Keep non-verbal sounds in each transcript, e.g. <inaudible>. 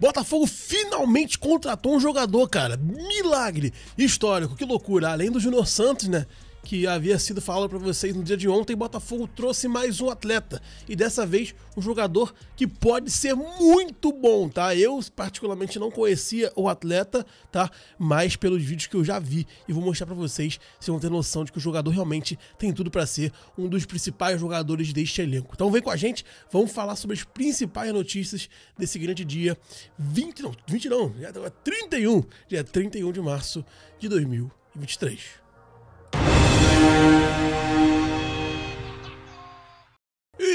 Botafogo finalmente contratou um jogador, cara. Milagre histórico, que loucura. Além do Junior Santos, né? que havia sido falado para vocês no dia de ontem, Botafogo trouxe mais um atleta e dessa vez um jogador que pode ser muito bom, tá? Eu particularmente não conhecia o atleta, tá? Mas pelos vídeos que eu já vi e vou mostrar para vocês, vocês vão ter noção de que o jogador realmente tem tudo para ser um dos principais jogadores deste elenco. Então vem com a gente, vamos falar sobre as principais notícias desse grande dia 20 não, 20 não, 31, dia 31 de março de 2023.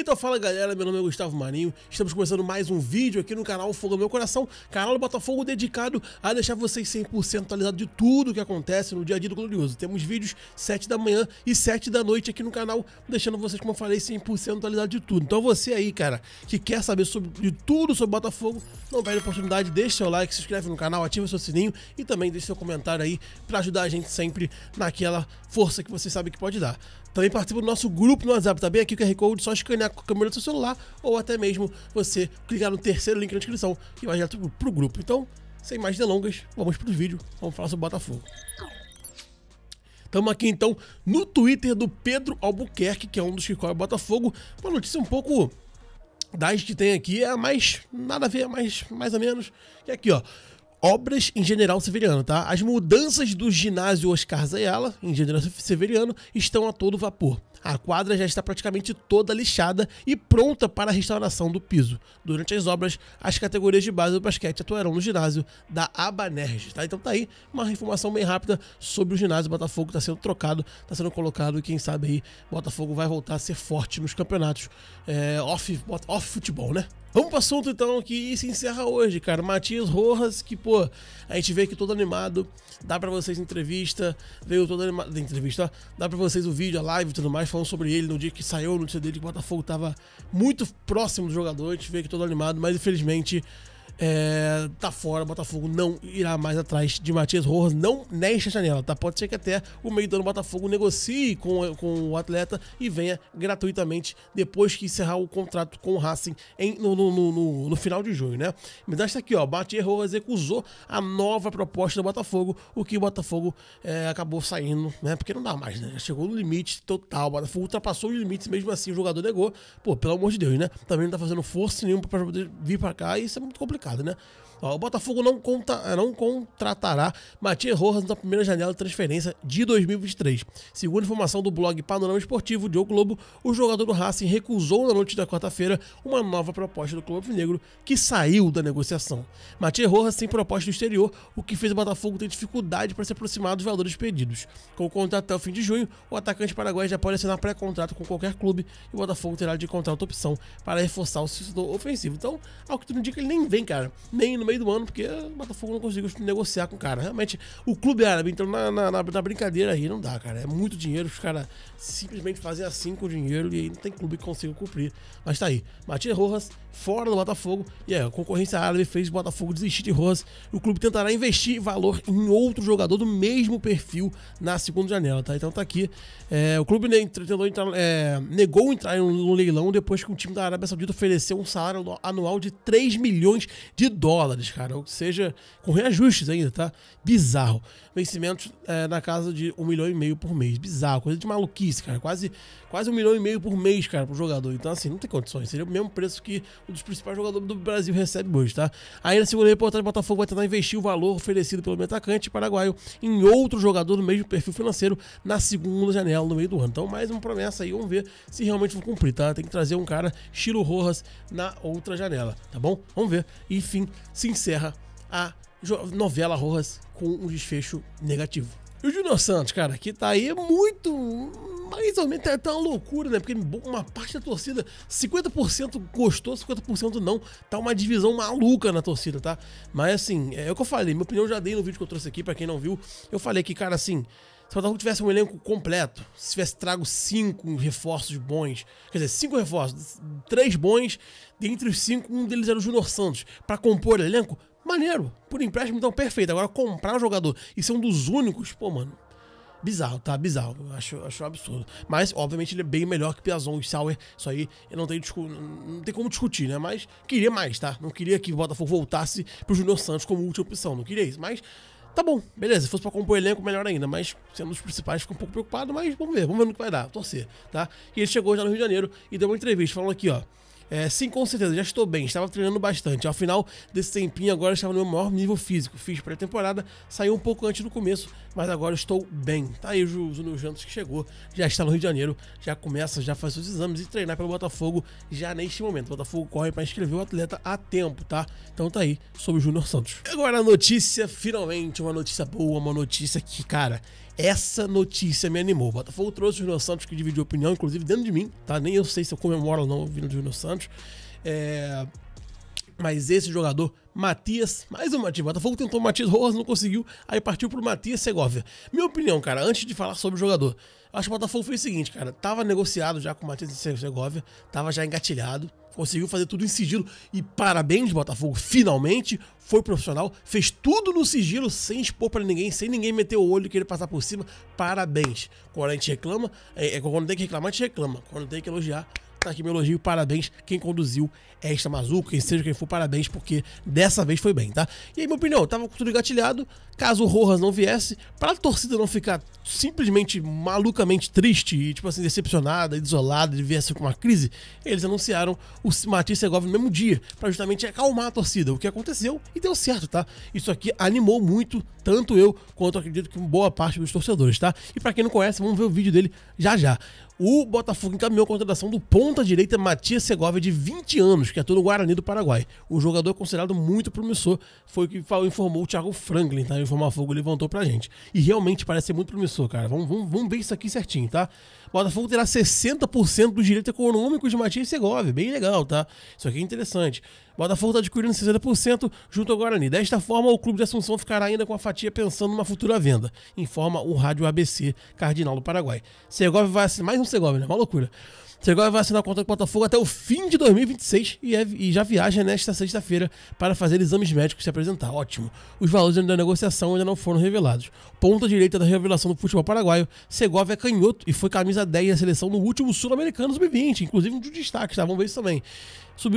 Então fala galera, meu nome é Gustavo Marinho, estamos começando mais um vídeo aqui no canal Fogo Meu Coração, canal do Botafogo dedicado a deixar vocês 100% atualizados de tudo que acontece no dia a dia do Glorioso. Temos vídeos 7 da manhã e 7 da noite aqui no canal, deixando vocês, como eu falei, 100% atualizados de tudo. Então você aí, cara, que quer saber sobre, de tudo sobre Botafogo, não perde a oportunidade, deixa seu like, se inscreve no canal, ativa seu sininho e também deixa seu comentário aí para ajudar a gente sempre naquela força que você sabe que pode dar. Também participa do nosso grupo no WhatsApp, tá bem aqui o QR Code, só escanear com a câmera do seu celular ou até mesmo você clicar no terceiro link na descrição que vai direto pro grupo. Então, sem mais delongas, vamos pro vídeo, vamos falar sobre o Botafogo. Estamos aqui então no Twitter do Pedro Albuquerque, que é um dos que cobre o Botafogo. Uma notícia um pouco das que tem aqui, é a mais. Nada a ver, mais, mais ou menos. que é aqui, ó obras em General Severiano, tá? As mudanças do ginásio Oscar Zayala, em General Severiano, estão a todo vapor. A quadra já está praticamente toda lixada e pronta para a restauração do piso. Durante as obras, as categorias de base do basquete atuarão no ginásio da Abanerj. Tá? Então tá aí uma informação bem rápida sobre o ginásio. O Botafogo está sendo trocado, está sendo colocado e quem sabe aí Botafogo vai voltar a ser forte nos campeonatos é, off, off futebol, né? Vamos pro assunto então que se encerra hoje, cara. Matias Rojas, que, pô, a gente vê que todo animado, dá para vocês entrevista, veio todo animado, entrevista, ó, dá para vocês o vídeo, a live e tudo mais, falou sobre ele no dia que saiu no que o Botafogo, estava muito próximo do jogador, a gente vê que todo animado, mas infelizmente é, tá fora, o Botafogo não irá mais atrás de Matias Rojas, não nesta janela, tá? Pode ser que até o meio do ano o Botafogo negocie com, com o atleta e venha gratuitamente depois que encerrar o contrato com o Racing em, no, no, no, no final de junho, né? Me dá isso aqui, ó, Matias Rojas recusou a nova proposta do Botafogo, o que o Botafogo é, acabou saindo, né? Porque não dá mais, né? Chegou no limite total, o Botafogo ultrapassou os limites, mesmo assim o jogador negou, pô, pelo amor de Deus, né? Também não tá fazendo força nenhuma pra vir pra cá e isso é muito complicado അതിന് Ó, o Botafogo não, conta, não contratará Matias Rojas na primeira janela de transferência de 2023. Segundo informação do blog Panorama Esportivo de O Globo, o jogador do Racing recusou na noite da quarta-feira uma nova proposta do Clube Negro que saiu da negociação. Matias Rojas sem proposta do exterior, o que fez o Botafogo ter dificuldade para se aproximar dos valores pedidos. Com o contrato até o fim de junho, o atacante paraguaio já pode assinar pré-contrato com qualquer clube e o Botafogo terá de encontrar outra opção para reforçar o setor ofensivo. Então, ao que tudo indica, ele nem vem, cara. Nem no meio meio do ano, porque o Botafogo não conseguiu negociar com o cara. Realmente, o clube é árabe entrou na, na, na, na brincadeira aí, não dá, cara. É muito dinheiro, os caras simplesmente fazem assim com o dinheiro e aí não tem clube que consiga cumprir. Mas tá aí. Matias Rojas fora do Botafogo. E aí, a concorrência árabe fez o Botafogo desistir de Rojas. O clube tentará investir valor em outro jogador do mesmo perfil na segunda janela, tá? Então tá aqui. É, o clube né, tentou entrar, é, negou entrar no leilão depois que o time da Arábia Saudita ofereceu um salário anual de 3 milhões de dólares dólares, cara. Ou seja, com reajustes ainda, tá? Bizarro. Vencimentos é, na casa de um milhão e meio por mês. Bizarro. Coisa de maluquice, cara. Quase, quase um milhão e meio por mês, cara, pro jogador. Então, assim, não tem condições. Seria o mesmo preço que um dos principais jogadores do Brasil recebe hoje, tá? Aí, na segunda reportagem, o Botafogo vai tentar investir o valor oferecido pelo atacante paraguaio em outro jogador do mesmo perfil financeiro na segunda janela, no meio do ano. Então, mais uma promessa aí. Vamos ver se realmente vão cumprir, tá? Tem que trazer um cara, Chiro Rojas, na outra janela, tá bom? Vamos ver. Enfim, se se encerra a novela Rojas com um desfecho negativo. E o Junior Santos, cara, que tá aí muito. Mais ou menos tá, tá uma loucura, né? Porque uma parte da torcida, 50% gostou, 50% não. Tá uma divisão maluca na torcida, tá? Mas assim, é o que eu falei, minha opinião eu já dei no vídeo que eu trouxe aqui, para quem não viu. Eu falei que, cara, assim, se o Botafogo tivesse um elenco completo, se tivesse trago cinco reforços bons, quer dizer, cinco reforços, três bons, dentre os cinco, um deles era o Júnior Santos, para compor o elenco, maneiro, por empréstimo, então perfeito. Agora, comprar um jogador e ser um dos únicos, pô, mano, bizarro, tá? Bizarro, acho, acho um absurdo. Mas, obviamente, ele é bem melhor que Piazon e Sauer, isso aí eu não tenho, não tem como discutir, né? Mas queria mais, tá? Não queria que o Botafogo voltasse pro Júnior Santos como última opção, não queria isso, mas Tá bom, beleza. Se fosse pra compor elenco, melhor ainda. Mas sendo os principais, fico um pouco preocupado, mas vamos ver, vamos ver no que vai dar, torcer, tá? E ele chegou já no Rio de Janeiro e deu uma entrevista falando aqui, ó. É, sim, com certeza, já estou bem, estava treinando bastante. Ao final desse tempinho, agora estava no meu maior nível físico. Fiz pré-temporada, saiu um pouco antes do começo, mas agora estou bem. Tá aí o Júnior Santos que chegou, já está no Rio de Janeiro, já começa, já faz os exames e treinar pelo Botafogo já neste momento. O Botafogo corre para inscrever o atleta a tempo, tá? Então tá aí sobre o Júnior Santos. Agora a notícia, finalmente, uma notícia boa, uma notícia que, cara, essa notícia me animou. O Botafogo trouxe o Júnior Santos, que dividiu opinião, inclusive dentro de mim, tá? Nem eu sei se eu comemoro ou não vindo do Júnior Santos. É... Mas esse jogador, Matias, mais um Matias. Botafogo tentou o Matias Rojas, não conseguiu. Aí partiu pro Matias Segovia. Minha opinião, cara, antes de falar sobre o jogador, acho que o Botafogo fez o seguinte, cara. Tava negociado já com o Matias Segovia, tava já engatilhado conseguiu fazer tudo em sigilo. E parabéns, Botafogo, finalmente foi profissional, fez tudo no sigilo, sem expor para ninguém, sem ninguém meter o olho e querer passar por cima. Parabéns. Quando a gente reclama, é, é, quando tem que reclamar, a gente reclama. Quando tem que elogiar, tá aqui meu elogio, parabéns quem conduziu esta Mazuca, quem seja quem for, parabéns, porque dessa vez foi bem, tá? E aí, minha opinião, tava com tudo engatilhado, caso o Rojas não viesse, para a torcida não ficar simplesmente malucamente triste e, tipo assim, decepcionada, desolada, de viesse com uma crise, eles anunciaram o Matisse Segovia no mesmo dia, para justamente acalmar a torcida, o que aconteceu e deu certo, tá? Isso aqui animou muito, tanto eu quanto acredito que boa parte dos torcedores, tá? E para quem não conhece, vamos ver o vídeo dele já já o Botafogo encaminhou a contratação do ponta-direita Matias Segovia, de 20 anos, que atua no Guarani do Paraguai. O jogador é considerado muito promissor foi o que informou o Thiago Franklin, tá? O fogo, levantou pra gente. E realmente parece ser muito promissor, cara. Vamos, vamos, vamos ver isso aqui certinho, tá? Botafogo terá 60% dos direitos econômicos de Matias Segovia. Bem legal, tá? Isso aqui é interessante. Botafogo está adquirindo 60% junto ao Guarani. Desta forma, o clube de Assunção ficará ainda com a fatia pensando numa futura venda, informa o Rádio ABC Cardinal do Paraguai. Segovia vai assinar. Mais um Segovia, né? Uma loucura. Segovia vai assinar o contrato com o Botafogo até o fim de 2026 e, é, e já viaja nesta sexta-feira para fazer exames médicos e se apresentar. Ótimo. Os valores da negociação ainda não foram revelados. Ponta direita da revelação do futebol paraguaio, Segovia é canhoto e foi camisa 10 da seleção no último Sul-Americano Sub-20, inclusive um dos destaques, tá? Vamos ver isso também.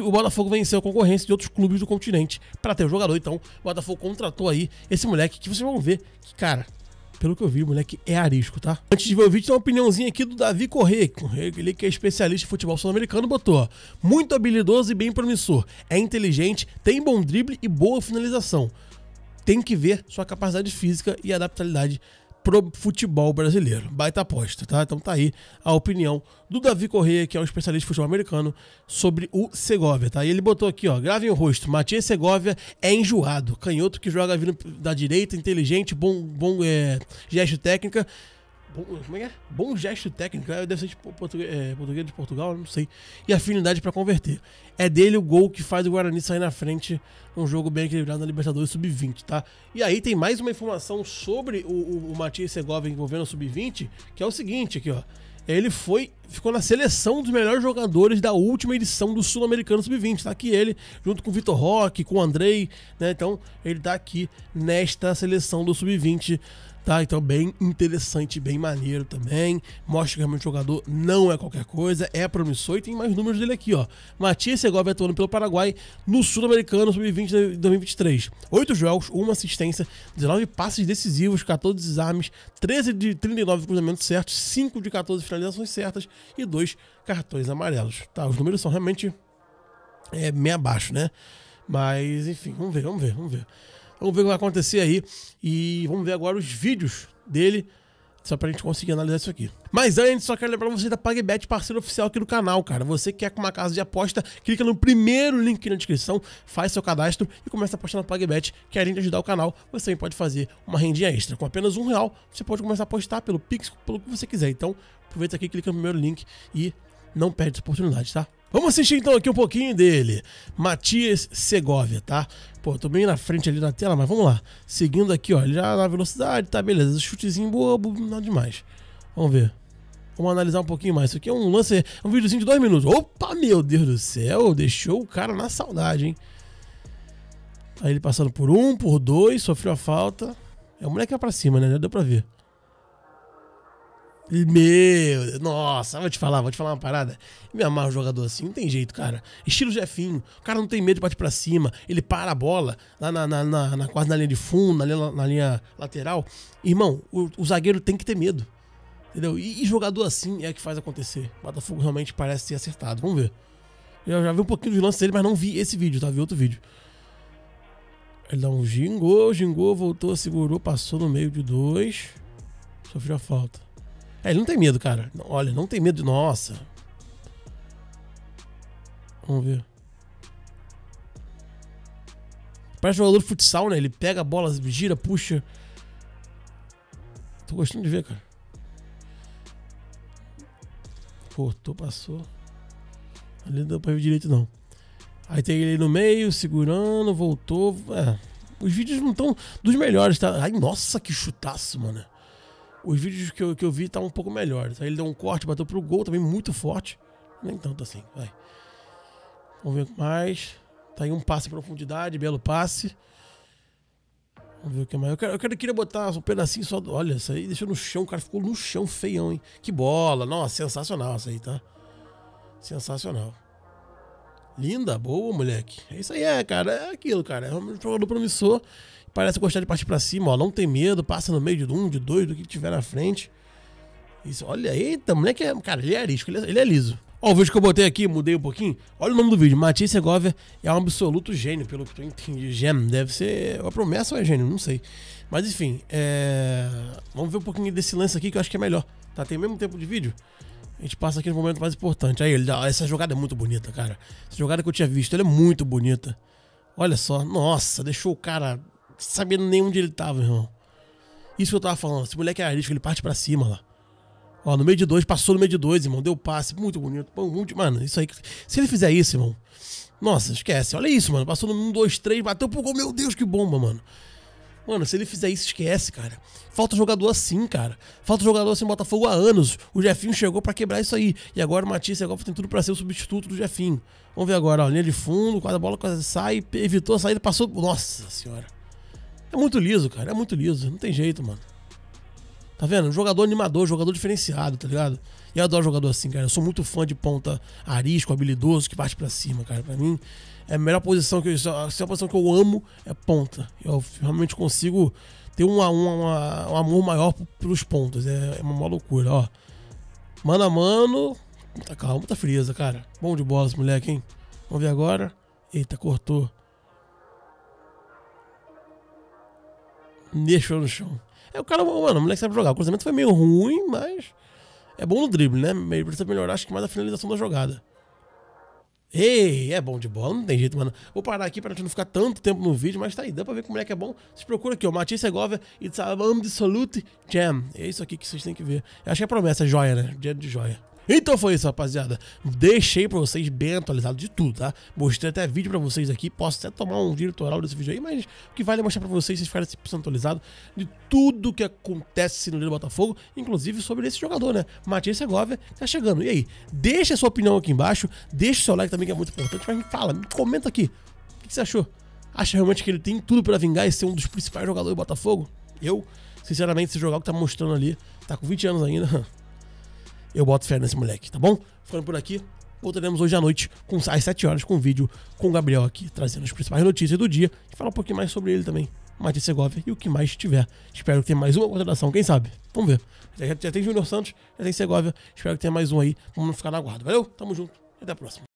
O Botafogo venceu a concorrência de outros clubes do continente para ter o jogador. Então, o Botafogo contratou aí esse moleque que vocês vão ver que, cara, pelo que eu vi, o moleque é arisco, tá? Antes de ver o vídeo, tem uma opiniãozinha aqui do Davi Correia. Correia, ele que é especialista em futebol sul-americano, botou, ó, Muito habilidoso e bem promissor. É inteligente, tem bom drible e boa finalização. Tem que ver sua capacidade física e adaptabilidade pro futebol brasileiro. Baita aposta, tá? Então tá aí a opinião do Davi Correia, que é um especialista de futebol americano, sobre o Segovia, tá? E ele botou aqui, ó, gravem o rosto, Matias Segovia é enjoado, canhoto que joga vindo da direita, inteligente, bom, bom é, gesto técnica, Bom, como é que é? Bom gesto técnico, é, deve ser de português, é, português de Portugal, não sei. E afinidade para converter. É dele o gol que faz o Guarani sair na frente um jogo bem equilibrado na Libertadores Sub-20, tá? E aí tem mais uma informação sobre o, o, o Matias Segovia envolvendo o Sub-20, que é o seguinte aqui, ó. Ele foi, ficou na seleção dos melhores jogadores da última edição do Sul-Americano Sub-20. Tá aqui ele, junto com o Vitor Roque, com o Andrei, né? Então, ele tá aqui nesta seleção do Sub-20 tá? Então, bem interessante, bem maneiro também. Mostra que realmente o jogador não é qualquer coisa, é promissor e tem mais números dele aqui, ó. Matias Segovia atuando pelo Paraguai no Sul-Americano Sub-20 de 2023. oito jogos, uma assistência, 19 passes decisivos, 14 desarmes, 13 de 39 cruzamentos certos, 5 de 14 finalizações certas e 2 cartões amarelos, tá? Os números são realmente é, meio abaixo, né? Mas, enfim, vamos ver, vamos ver, vamos ver. Vamos ver o que vai acontecer aí. E vamos ver agora os vídeos dele só pra gente conseguir analisar isso aqui. Mas antes, só quero lembrar você da PagBet, parceiro oficial aqui do canal, cara. Você quer com uma casa de aposta, clica no primeiro link na descrição, faz seu cadastro e começa a apostar na PagBet, que além de ajudar o canal, você também pode fazer uma rendinha extra. Com apenas um real, você pode começar a apostar pelo Pix, pelo que você quiser. Então, aproveita aqui, clica no primeiro link e não perde essa oportunidade, tá? Vamos assistir então aqui um pouquinho dele. Matias Segovia, tá? Pô, tô bem na frente ali da tela, mas vamos lá. Seguindo aqui, ó, já na velocidade, tá beleza. Chutezinho bobo, nada demais. Vamos ver. Vamos analisar um pouquinho mais. Isso aqui é um lance, é um videozinho de dois minutos. Opa, meu Deus do céu, deixou o cara na saudade, hein? Aí ele passando por um, por dois, sofreu a falta. É o moleque é pra cima, né? Já deu pra ver meu, nossa, vou te falar, vou te falar uma parada. Me amarra um jogador assim, não tem jeito, cara. Estilo Jefinho, o cara não tem medo de bater pra cima, ele para a bola, lá na, na, na, na quase na linha de fundo, na linha, na linha lateral. Irmão, o, o, zagueiro tem que ter medo. Entendeu? E, e jogador assim é que faz acontecer. O Botafogo realmente parece ser acertado. Vamos ver. Eu já vi um pouquinho dos lances dele, mas não vi esse vídeo, tá? Vi outro vídeo. Ele dá um gingou, gingou, voltou, segurou, passou no meio de dois. Sofreu a falta. É, ele não tem medo, cara. Olha, não tem medo de. Nossa. Vamos ver. Parece um jogador futsal, né? Ele pega a bola, gira, puxa. Tô gostando de ver, cara. Cortou, passou. Ali não deu pra ver direito, não. Aí tem ele no meio, segurando, voltou. É. Os vídeos não estão dos melhores, tá? Ai, nossa, que chutaço, mano. Os vídeos que eu, que eu vi estavam tá um pouco melhores. Aí ele deu um corte, bateu pro gol também, muito forte. Nem tanto assim, vai. Vamos ver mais. Tá aí um passe em profundidade, belo passe. Vamos ver o que mais. Eu, quero, eu, quero, eu queria botar um pedacinho só. Do, olha, isso aí deixou no chão. O cara ficou no chão feião, hein? Que bola. Nossa, sensacional isso aí, tá? Sensacional. Linda, boa, moleque. É isso aí, é, cara. É aquilo, cara. É um jogador promissor. Parece gostar de partir para cima, ó. Não tem medo, passa no meio de um, de dois, do que tiver na frente. Isso, olha, eita, moleque é. Cara, ele é arisco, ele é, ele é liso. Ó, o vídeo que eu botei aqui, mudei um pouquinho. Olha o nome do vídeo. Matisse Segovia é um absoluto gênio, pelo que eu entendi. Gem, deve ser. Uma promessa ou é gênio? Não sei. Mas enfim, é... Vamos ver um pouquinho desse lance aqui que eu acho que é melhor. Tá? Tem o mesmo tempo de vídeo. A gente passa aqui no momento mais importante. Aí, essa jogada é muito bonita, cara. Essa jogada que eu tinha visto, ela é muito bonita. Olha só, nossa, deixou o cara sabendo nem onde ele tava, irmão. Isso que eu tava falando. Esse moleque é arisco, ele parte pra cima lá. Ó, no meio de dois, passou no meio de dois, irmão. Deu passe, muito bonito. Muito, mano, isso aí. Se ele fizer isso, irmão. Nossa, esquece. Olha isso, mano. Passou no um dois três bateu pro gol. Meu Deus, que bomba, mano. Mano, se ele fizer isso, esquece, cara. Falta jogador assim, cara. Falta jogador assim Botafogo há anos. O Jefinho chegou para quebrar isso aí. E agora o Matias agora tem tudo para ser o substituto do Jefinho. Vamos ver agora, ó. Linha de fundo, quase a bola quase sai, evitou a saída, passou. Nossa senhora. É muito liso, cara. É muito liso. Não tem jeito, mano. Tá vendo? Um jogador animador, um jogador diferenciado, tá ligado? E eu adoro jogador assim, cara. Eu sou muito fã de ponta arisco, habilidoso, que parte para cima, cara. Pra mim, é a melhor posição que eu. é posição que eu amo, é ponta. Eu realmente consigo ter um, um, um amor maior pelos pontos. É, é uma loucura, ó. Mano a mano. Tá calmo, tá frieza, cara. Bom de bola esse moleque, hein? Vamos ver agora. Eita, cortou. deixou no chão. É o cara, mano, o moleque sabe jogar. O cruzamento foi meio ruim, mas é bom no drible, né? Ele precisa melhorar, acho que mais a finalização da jogada. Ei, é bom de bola, não tem jeito, mano. Vou parar aqui pra não ficar tanto tempo no vídeo, mas tá aí, dá pra ver que o moleque é bom. se procura aqui, ó, Matisse Segovia e de Salute Jam. É isso aqui que vocês têm que ver. Eu acho que é promessa, é joia, né? Dia de joia. Então foi isso, rapaziada. Deixei pra vocês bem atualizado de tudo, tá? Mostrei até vídeo pra vocês aqui. Posso até tomar um diretoral desse vídeo aí, mas o que vale é mostrar pra vocês, vocês ficarem 100% atualizados de tudo que acontece no Liga do Botafogo, inclusive sobre esse jogador, né? Matias Segovia tá chegando. E aí? Deixa a sua opinião aqui embaixo. Deixa o seu like também, que é muito importante. Mas me fala, me comenta aqui. O que você achou? Acha realmente que ele tem tudo para vingar e ser um dos principais jogadores do Botafogo? Eu, sinceramente, esse jogador que tá mostrando ali, tá com 20 anos ainda. <laughs> Eu boto fé nesse moleque, tá bom? Ficando por aqui. Voltaremos hoje à noite, com, às 7 horas, com um vídeo com o Gabriel aqui, trazendo as principais notícias do dia e falar um pouquinho mais sobre ele também. Matias Segovia e o que mais tiver. Espero que tenha mais uma contratação, quem sabe? Vamos ver. Já, já tem Júnior Santos, já tem Segovia. Espero que tenha mais um aí. Vamos ficar na guarda. Valeu, tamo junto. Até a próxima.